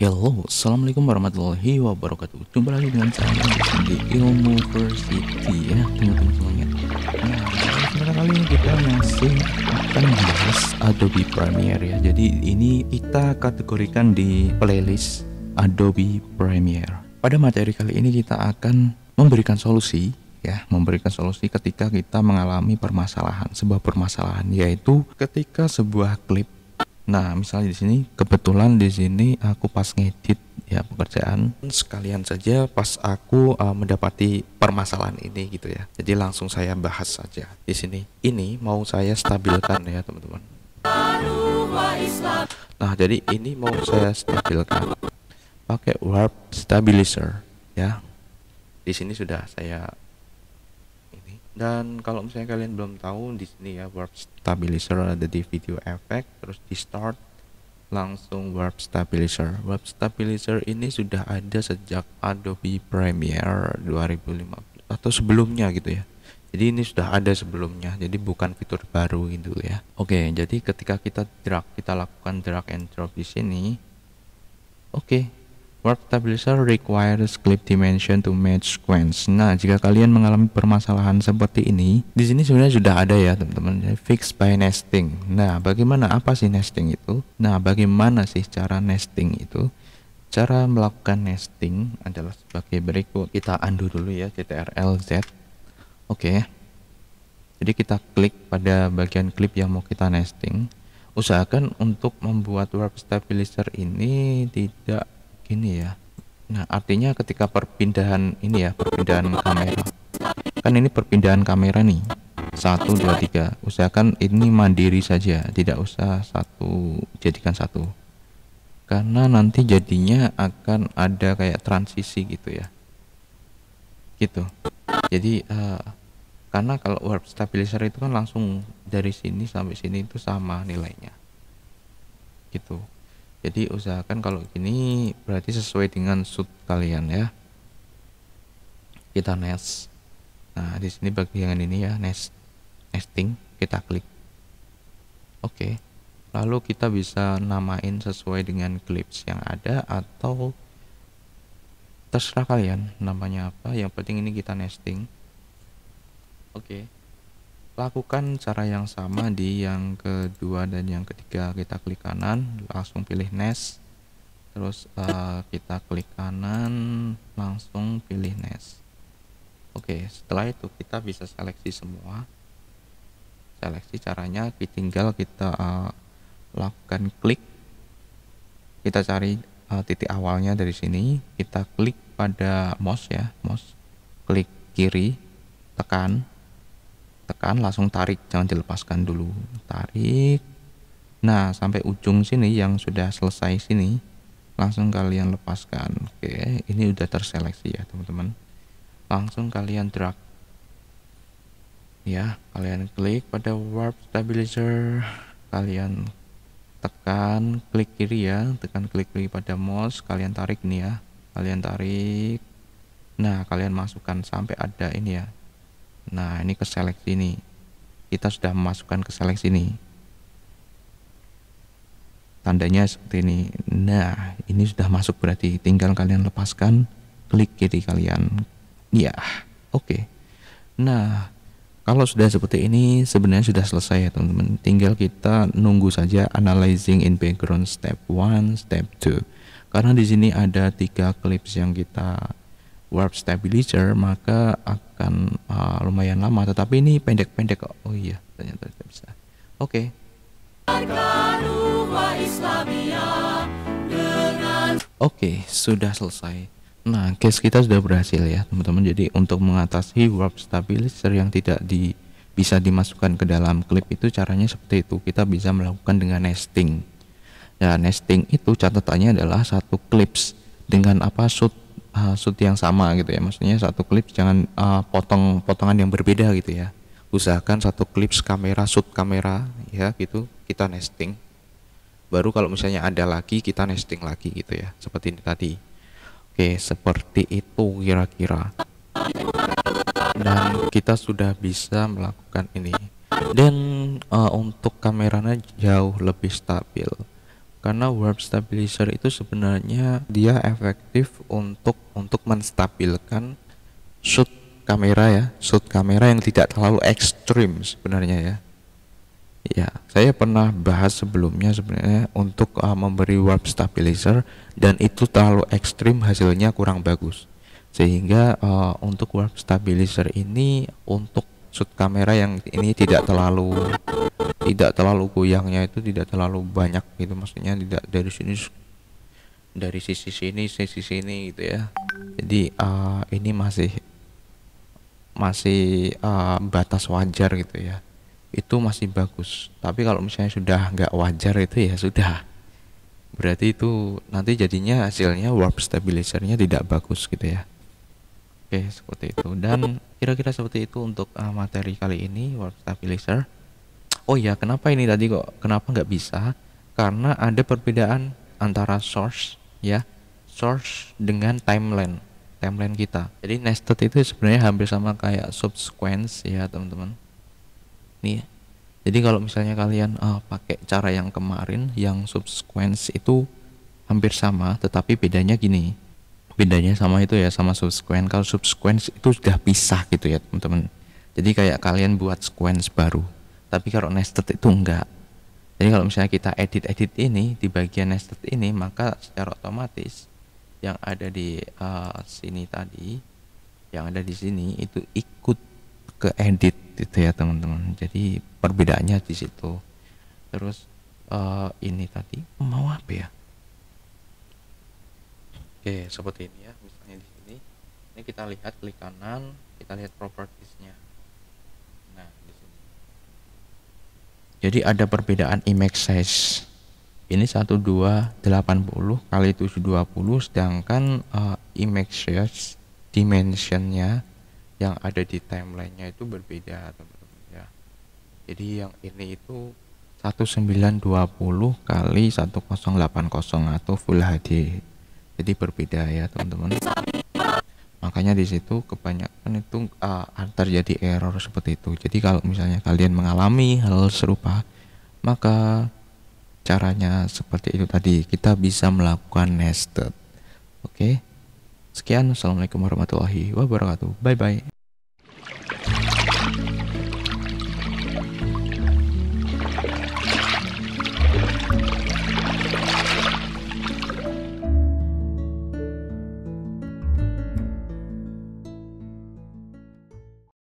Ya, Hello, Assalamualaikum warahmatullahi wabarakatuh Jumpa lagi dengan saya di Ilmu Versity ya teman-teman semuanya Nah, kali ini kita masih akan membahas Adobe Premiere ya Jadi ini kita kategorikan di playlist Adobe Premiere Pada materi kali ini kita akan memberikan solusi ya memberikan solusi ketika kita mengalami permasalahan sebuah permasalahan yaitu ketika sebuah klip Nah, misalnya di sini kebetulan di sini aku pas ngedit ya pekerjaan sekalian saja pas aku uh, mendapati permasalahan ini gitu ya. Jadi langsung saya bahas saja di sini. Ini mau saya stabilkan ya, teman-teman. Nah, jadi ini mau saya stabilkan pakai warp stabilizer ya. Di sini sudah saya dan kalau misalnya kalian belum tahu di sini ya warp stabilizer ada di video efek terus di start langsung warp stabilizer warp stabilizer ini sudah ada sejak Adobe Premiere 2015 atau sebelumnya gitu ya jadi ini sudah ada sebelumnya jadi bukan fitur baru gitu ya oke jadi ketika kita drag kita lakukan drag and drop di sini oke stabilizer requires clip dimension to match sequence. Nah, jika kalian mengalami permasalahan seperti ini, di sini sebenarnya sudah ada ya, teman-teman. Fix by nesting. Nah, bagaimana apa sih nesting itu? Nah, bagaimana sih cara nesting itu? Cara melakukan nesting adalah sebagai berikut. Kita undo dulu ya, CTRL Z. Oke. Okay. Jadi kita klik pada bagian clip yang mau kita nesting. Usahakan untuk membuat warp stabilizer ini tidak ini ya nah artinya ketika perpindahan ini ya perpindahan kamera kan ini perpindahan kamera nih satu dua tiga usahakan ini mandiri saja tidak usah satu jadikan satu karena nanti jadinya akan ada kayak transisi gitu ya gitu jadi uh, karena kalau warp stabilizer itu kan langsung dari sini sampai sini itu sama nilainya gitu jadi usahakan kalau gini berarti sesuai dengan sud kalian ya kita nest nah di sini bagian ini ya nest nesting kita klik oke okay. lalu kita bisa namain sesuai dengan clips yang ada atau terserah kalian namanya apa yang penting ini kita nesting oke okay lakukan cara yang sama di yang kedua dan yang ketiga kita klik kanan langsung pilih nest terus uh, kita klik kanan langsung pilih nest oke setelah itu kita bisa seleksi semua seleksi caranya tinggal kita uh, lakukan klik kita cari uh, titik awalnya dari sini kita klik pada mouse ya mouse klik kiri tekan tekan langsung tarik jangan dilepaskan dulu tarik nah sampai ujung sini yang sudah selesai sini langsung kalian lepaskan oke ini udah terseleksi ya teman-teman langsung kalian drag ya kalian klik pada warp stabilizer kalian tekan klik kiri ya tekan klik kiri pada mouse kalian tarik nih ya kalian tarik nah kalian masukkan sampai ada ini ya Nah, ini ke seleksi ini. Kita sudah memasukkan ke seleksi ini. Tandanya seperti ini. Nah, ini sudah masuk berarti tinggal kalian lepaskan klik kiri kalian. Ya, oke. Okay. Nah, kalau sudah seperti ini sebenarnya sudah selesai ya teman-teman. Tinggal kita nunggu saja analyzing in background step 1, step 2. Karena di sini ada tiga clips yang kita warp stabilizer, maka akan uh, lumayan lama tetapi ini pendek-pendek kok oh, oh iya ternyata tidak bisa oke okay. oke okay, sudah selesai nah case kita sudah berhasil ya teman-teman jadi untuk mengatasi warp stabilizer yang tidak di bisa dimasukkan ke dalam klip itu caranya seperti itu kita bisa melakukan dengan nesting ya nesting itu catatannya adalah satu clips dengan apa shoot uh, shoot yang sama gitu ya maksudnya satu klip jangan uh, potong potongan yang berbeda gitu ya usahakan satu klip kamera shoot kamera ya gitu kita nesting baru kalau misalnya ada lagi kita nesting lagi gitu ya seperti ini tadi oke seperti itu kira-kira dan kita sudah bisa melakukan ini dan uh, untuk kameranya jauh lebih stabil karena warp stabilizer itu sebenarnya dia efektif untuk untuk menstabilkan shoot kamera ya shoot kamera yang tidak terlalu ekstrim sebenarnya ya ya saya pernah bahas sebelumnya sebenarnya untuk uh, memberi warp stabilizer dan itu terlalu ekstrim hasilnya kurang bagus sehingga uh, untuk warp stabilizer ini untuk shoot kamera yang ini tidak terlalu tidak terlalu goyangnya itu tidak terlalu banyak gitu maksudnya tidak dari sini dari sisi sini sisi sini gitu ya jadi uh, ini masih masih uh, batas wajar gitu ya itu masih bagus tapi kalau misalnya sudah nggak wajar itu ya sudah berarti itu nanti jadinya hasilnya warp stabilizernya tidak bagus gitu ya oke seperti itu dan kira-kira seperti itu untuk uh, materi kali ini warp stabilizer oh ya kenapa ini tadi kok kenapa nggak bisa karena ada perbedaan antara source ya source dengan timeline timeline kita jadi nested itu sebenarnya hampir sama kayak subsequence ya teman-teman nih jadi kalau misalnya kalian oh, pakai cara yang kemarin yang subsequence itu hampir sama tetapi bedanya gini bedanya sama itu ya sama subsequence kalau subsequence itu sudah pisah gitu ya teman-teman jadi kayak kalian buat sequence baru tapi kalau nested itu enggak. Jadi kalau misalnya kita edit-edit ini di bagian nested ini maka secara otomatis yang ada di uh, sini tadi yang ada di sini itu ikut ke edit gitu ya teman-teman. Jadi perbedaannya di situ. Terus uh, ini tadi mau apa ya? Oke, seperti ini ya misalnya di sini. Ini kita lihat klik kanan, kita lihat propertiesnya jadi ada perbedaan image size ini 1280 kali 720 sedangkan uh, image size ya, dimensionnya yang ada di timelinenya itu berbeda teman-teman ya jadi yang ini itu 1920 kali 1080 atau Full HD jadi berbeda ya teman-teman makanya di situ kebanyakan itu uh, terjadi error seperti itu jadi kalau misalnya kalian mengalami hal serupa maka caranya seperti itu tadi kita bisa melakukan nested oke okay? sekian assalamualaikum warahmatullahi wabarakatuh bye bye